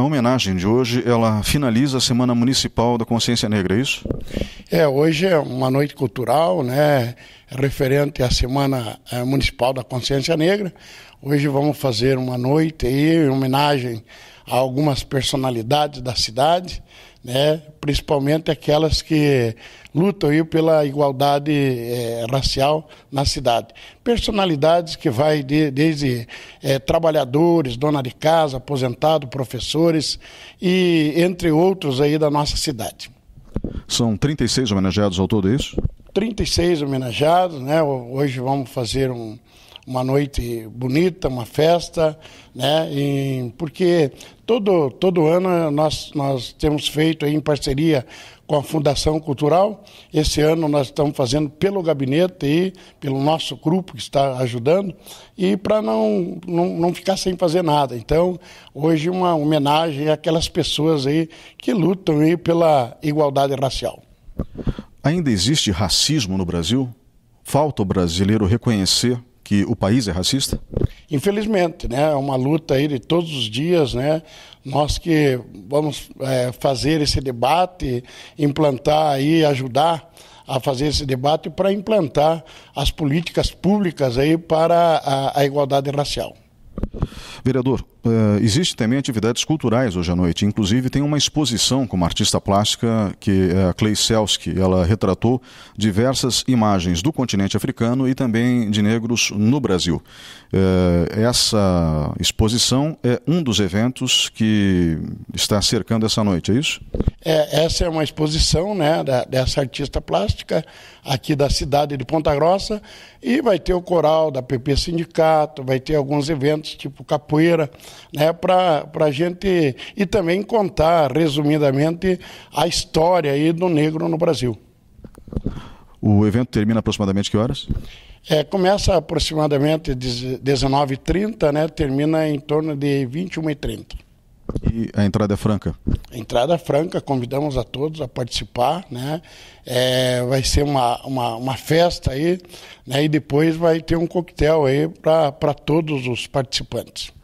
a homenagem de hoje, ela finaliza a Semana Municipal da Consciência Negra, é isso? É, hoje é uma noite cultural, né, referente à Semana eh, Municipal da Consciência Negra. Hoje vamos fazer uma noite aí, em homenagem a algumas personalidades da cidade, né? principalmente aquelas que lutam aí pela igualdade é, racial na cidade. Personalidades que vai de, desde é, trabalhadores, dona de casa, aposentado, professores e entre outros aí da nossa cidade. São 36 homenageados ao todo, é isso? 36 homenageados, né? Hoje vamos fazer um, uma noite bonita, uma festa, né? E porque todo, todo ano nós, nós temos feito em parceria com a Fundação Cultural. Esse ano nós estamos fazendo pelo gabinete e pelo nosso grupo que está ajudando, e para não, não, não ficar sem fazer nada. Então, hoje uma homenagem àquelas pessoas aí que lutam aí pela igualdade racial. Ainda existe racismo no Brasil? Falta o brasileiro reconhecer que o país é racista? Infelizmente, né? É uma luta aí de todos os dias, né? Nós que vamos é, fazer esse debate, implantar aí, ajudar a fazer esse debate para implantar as políticas públicas aí para a, a igualdade racial. Vereador, Uh, existe também atividades culturais hoje à noite. Inclusive tem uma exposição com uma artista plástica que é a Clay Selsky Ela retratou diversas imagens do continente africano e também de negros no Brasil. Uh, essa exposição é um dos eventos que está cercando essa noite, é isso? É, essa é uma exposição né, da, dessa artista plástica aqui da cidade de Ponta Grossa e vai ter o coral da PP Sindicato, vai ter alguns eventos tipo capoeira né, para a gente e também contar, resumidamente, a história aí do negro no Brasil. O evento termina aproximadamente que horas? É, começa aproximadamente 19h30, né, termina em torno de 21h30. E a entrada é franca? Entrada é franca, convidamos a todos a participar, né? É, vai ser uma, uma, uma, festa aí, né? E depois vai ter um coquetel aí para todos os participantes.